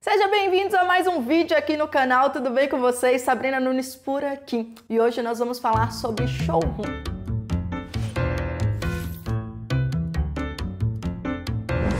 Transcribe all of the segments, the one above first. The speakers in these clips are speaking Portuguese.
Sejam bem-vindos a mais um vídeo aqui no canal, tudo bem com vocês? Sabrina Nunes por aqui e hoje nós vamos falar sobre showroom.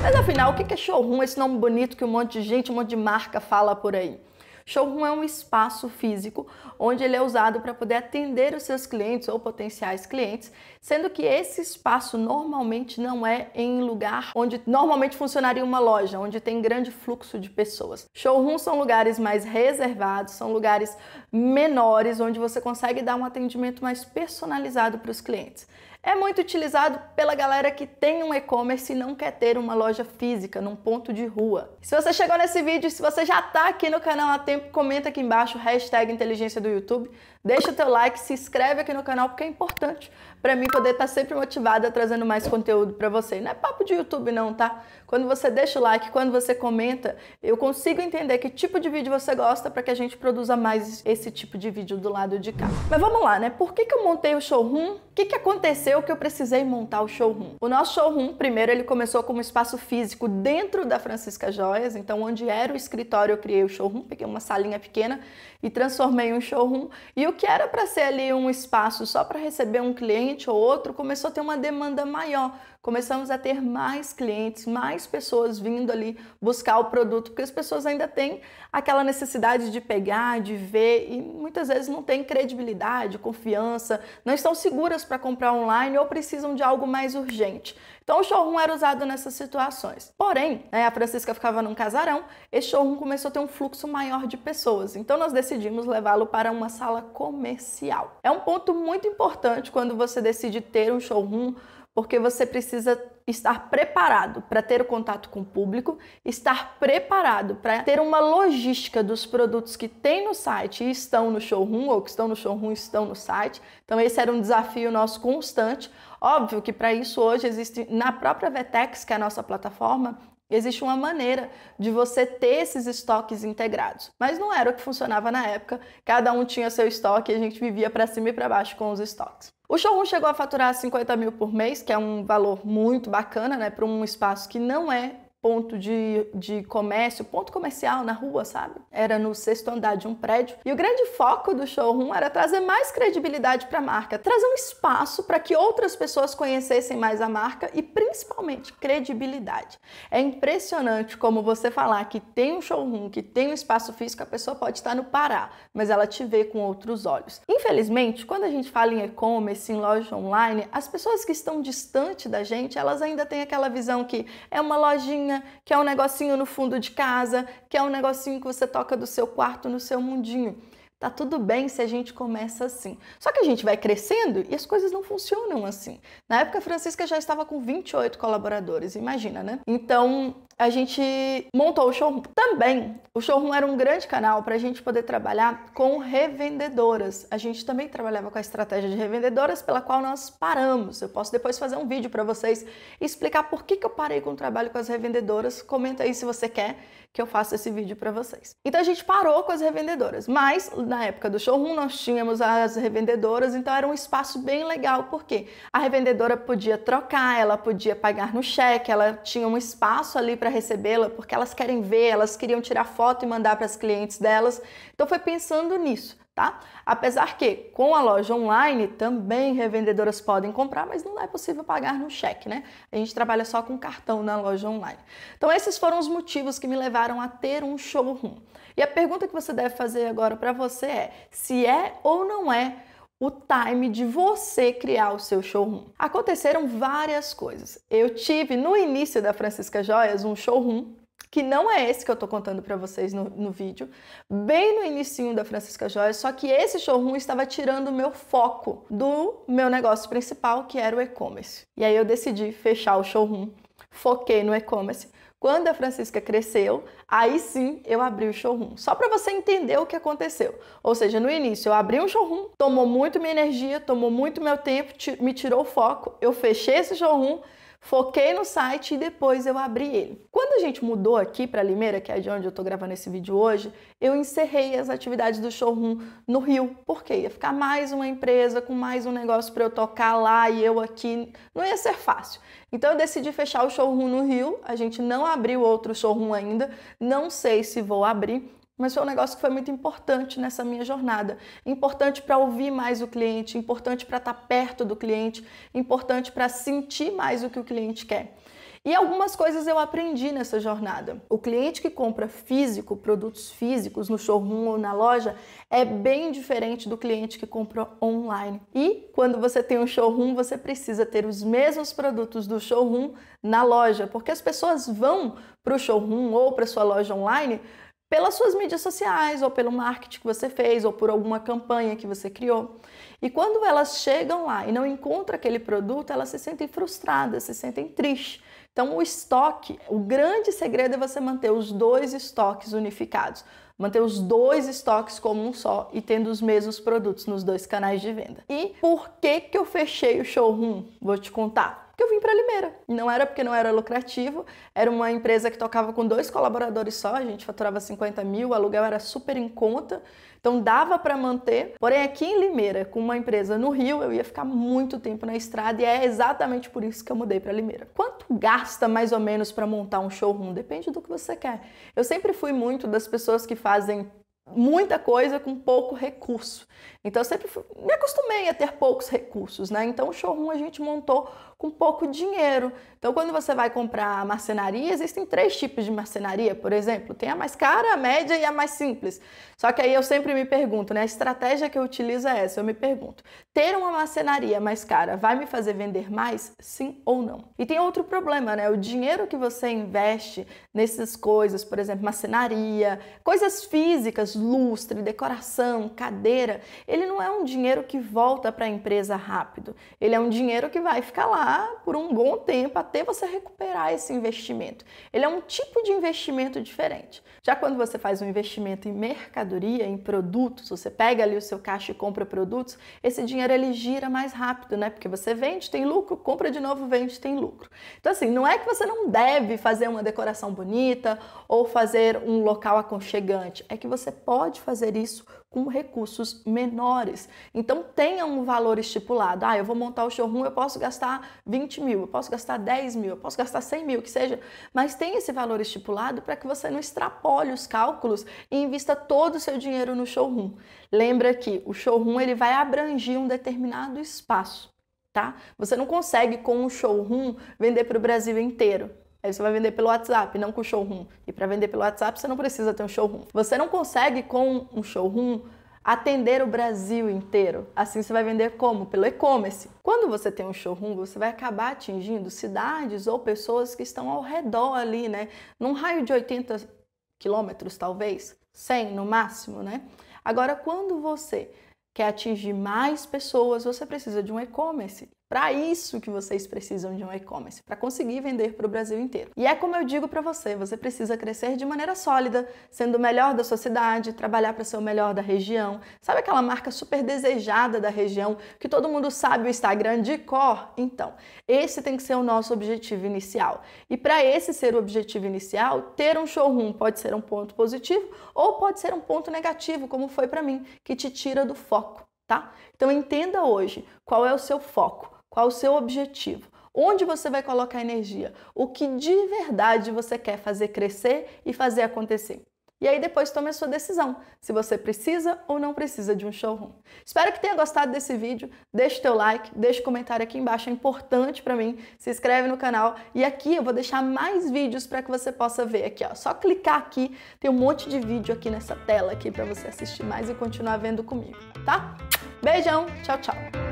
Mas afinal, o que é showroom, esse nome bonito que um monte de gente, um monte de marca fala por aí? Showroom é um espaço físico onde ele é usado para poder atender os seus clientes ou potenciais clientes, sendo que esse espaço normalmente não é em lugar onde normalmente funcionaria uma loja, onde tem grande fluxo de pessoas. Showroom são lugares mais reservados, são lugares menores onde você consegue dar um atendimento mais personalizado para os clientes. É muito utilizado pela galera que tem um e-commerce e não quer ter uma loja física num ponto de rua. Se você chegou nesse vídeo, se você já está aqui no canal há tempo, comenta aqui embaixo, hashtag inteligência do YouTube. Deixa teu like, se inscreve aqui no canal porque é importante para mim poder estar tá sempre motivada trazendo mais conteúdo para você. Não é papo de YouTube não, tá? Quando você deixa o like, quando você comenta, eu consigo entender que tipo de vídeo você gosta para que a gente produza mais esse tipo de vídeo do lado de cá. Mas vamos lá, né? Por que, que eu montei o showroom? O que, que aconteceu que eu precisei montar o showroom? O nosso showroom, primeiro, ele começou como espaço físico dentro da Francisca Joias, então onde era o escritório eu criei o showroom, peguei uma salinha pequena e transformei em um showroom. E o que era para ser ali um espaço só para receber um cliente ou outro começou a ter uma demanda maior, começamos a ter mais clientes, mais pessoas vindo ali buscar o produto, porque as pessoas ainda têm aquela necessidade de pegar, de ver e muitas vezes não têm credibilidade, confiança, não estão seguras para comprar online ou precisam de algo mais urgente. Então o showroom era usado nessas situações. Porém, né, a Francisca ficava num casarão, esse showroom começou a ter um fluxo maior de pessoas, então nós decidimos levá-lo para uma sala comercial. É um ponto muito importante quando você decide ter um showroom porque você precisa estar preparado para ter o contato com o público, estar preparado para ter uma logística dos produtos que tem no site e estão no showroom, ou que estão no showroom e estão no site. Então, esse era um desafio nosso constante. Óbvio que para isso hoje existe na própria Vetex, que é a nossa plataforma, Existe uma maneira de você ter esses estoques integrados, mas não era o que funcionava na época. Cada um tinha seu estoque e a gente vivia para cima e para baixo com os estoques. O showroom chegou a faturar 50 mil por mês, que é um valor muito bacana, né, para um espaço que não é ponto de, de comércio, ponto comercial na rua, sabe? Era no sexto andar de um prédio. E o grande foco do showroom era trazer mais credibilidade para a marca, trazer um espaço para que outras pessoas conhecessem mais a marca e principalmente credibilidade. É impressionante como você falar que tem um showroom, que tem um espaço físico, a pessoa pode estar no Pará, mas ela te vê com outros olhos. Infelizmente, quando a gente fala em e-commerce, em loja online, as pessoas que estão distante da gente, elas ainda têm aquela visão que é uma lojinha que é um negocinho no fundo de casa, que é um negocinho que você toca do seu quarto, no seu mundinho. Tá tudo bem se a gente começa assim. Só que a gente vai crescendo e as coisas não funcionam assim. Na época, a Francisca já estava com 28 colaboradores, imagina, né? Então, a gente montou o showroom. Também, o showroom era um grande canal para a gente poder trabalhar com revendedoras. A gente também trabalhava com a estratégia de revendedoras, pela qual nós paramos. Eu posso depois fazer um vídeo para vocês explicar por que, que eu parei com o trabalho com as revendedoras. Comenta aí se você quer, que eu faço esse vídeo para vocês. Então a gente parou com as revendedoras, mas na época do showroom nós tínhamos as revendedoras, então era um espaço bem legal, porque a revendedora podia trocar, ela podia pagar no cheque, ela tinha um espaço ali para recebê-la, porque elas querem ver, elas queriam tirar foto e mandar para as clientes delas. Então foi pensando nisso tá? Apesar que com a loja online também revendedoras podem comprar, mas não é possível pagar no cheque, né? A gente trabalha só com cartão na loja online. Então esses foram os motivos que me levaram a ter um showroom. E a pergunta que você deve fazer agora para você é: se é ou não é o time de você criar o seu showroom. Aconteceram várias coisas. Eu tive no início da Francisca Joias um showroom que não é esse que eu tô contando para vocês no, no, vídeo, bem no início da Francisca Joia, só que esse showroom estava tirando o meu foco do meu negócio principal, que era o e-commerce. E aí eu decidi fechar o showroom, foquei no e-commerce. Quando a Francisca cresceu, aí sim eu abri o showroom. Só para você entender o que aconteceu. Ou seja, no início eu abri um showroom, tomou muito minha energia, tomou muito meu tempo, me tirou o foco. Eu fechei esse showroom, Foquei no site e depois eu abri ele. Quando a gente mudou aqui para Limeira, que é de onde eu estou gravando esse vídeo hoje, eu encerrei as atividades do showroom no Rio, porque ia ficar mais uma empresa com mais um negócio para eu tocar lá e eu aqui, não ia ser fácil. Então eu decidi fechar o showroom no Rio, a gente não abriu outro showroom ainda, não sei se vou abrir, mas foi um negócio que foi muito importante nessa minha jornada. Importante para ouvir mais o cliente, importante para estar tá perto do cliente, importante para sentir mais o que o cliente quer. E algumas coisas eu aprendi nessa jornada. O cliente que compra físico, produtos físicos no showroom ou na loja, é bem diferente do cliente que compra online. E quando você tem um showroom, você precisa ter os mesmos produtos do showroom na loja, porque as pessoas vão para o showroom ou para sua loja online pelas suas mídias sociais, ou pelo marketing que você fez, ou por alguma campanha que você criou. E quando elas chegam lá e não encontram aquele produto, elas se sentem frustradas, se sentem tristes. Então, o estoque, o grande segredo é você manter os dois estoques unificados, manter os dois estoques como um só e tendo os mesmos produtos nos dois canais de venda. E por que que eu fechei o showroom? Vou te contar que eu vim para Limeira. E não era porque não era lucrativo, era uma empresa que tocava com dois colaboradores só, a gente faturava 50 mil, o aluguel era super em conta, então dava para manter. Porém, aqui em Limeira, com uma empresa no Rio, eu ia ficar muito tempo na estrada e é exatamente por isso que eu mudei para Limeira. Quanto gasta mais ou menos para montar um showroom? Depende do que você quer. Eu sempre fui muito das pessoas que fazem muita coisa com pouco recurso. Então eu sempre fui, me acostumei a ter poucos recursos, né? Então o showroom a gente montou com pouco dinheiro. Então, quando você vai comprar marcenaria, existem três tipos de marcenaria, por exemplo. Tem a mais cara, a média e a mais simples. Só que aí eu sempre me pergunto, né? A estratégia que eu utilizo é essa. Eu me pergunto, ter uma marcenaria mais cara vai me fazer vender mais? Sim ou não? E tem outro problema, né? O dinheiro que você investe nessas coisas, por exemplo, marcenaria, coisas físicas, lustre, decoração, cadeira, ele não é um dinheiro que volta para a empresa rápido. Ele é um dinheiro que vai ficar lá por um bom tempo até você recuperar esse investimento. Ele é um tipo de investimento diferente. Já quando você faz um investimento em mercadoria, em produtos, você pega ali o seu caixa e compra produtos, esse dinheiro ele gira mais rápido, né? Porque você vende, tem lucro, compra de novo, vende, tem lucro. Então assim, não é que você não deve fazer uma decoração bonita ou fazer um local aconchegante, é que você pode fazer isso com recursos menores. Então tenha um valor estipulado. Ah, eu vou montar o showroom, eu posso gastar 20 mil, eu posso gastar 10 mil, eu posso gastar 100 mil, que seja. Mas tenha esse valor estipulado para que você não extrapole os cálculos e invista todo o seu dinheiro no showroom. Lembra que o showroom ele vai abranger um determinado espaço. Tá? Você não consegue com um showroom vender para o Brasil inteiro. Aí você vai vender pelo WhatsApp, não com o showroom. E para vender pelo WhatsApp, você não precisa ter um showroom. Você não consegue com um showroom atender o Brasil inteiro. Assim você vai vender como? Pelo e-commerce. Quando você tem um showroom, você vai acabar atingindo cidades ou pessoas que estão ao redor ali, né? Num raio de 80 quilômetros, talvez, 100 no máximo, né? Agora, quando você quer atingir mais pessoas, você precisa de um e-commerce. Para isso que vocês precisam de um e-commerce, para conseguir vender para o Brasil inteiro. E é como eu digo para você, você precisa crescer de maneira sólida, sendo o melhor da sua cidade, trabalhar para ser o melhor da região. Sabe aquela marca super desejada da região, que todo mundo sabe o Instagram de cor? Então, esse tem que ser o nosso objetivo inicial. E para esse ser o objetivo inicial, ter um showroom pode ser um ponto positivo ou pode ser um ponto negativo, como foi para mim, que te tira do foco, tá? Então entenda hoje qual é o seu foco qual o seu objetivo? Onde você vai colocar energia? O que de verdade você quer fazer crescer e fazer acontecer? E aí depois tome a sua decisão, se você precisa ou não precisa de um showroom. Espero que tenha gostado desse vídeo. Deixe teu like, deixe comentário aqui embaixo, é importante para mim. Se inscreve no canal e aqui eu vou deixar mais vídeos para que você possa ver aqui, ó. Só clicar aqui, tem um monte de vídeo aqui nessa tela aqui para você assistir mais e continuar vendo comigo, tá? Beijão, tchau, tchau.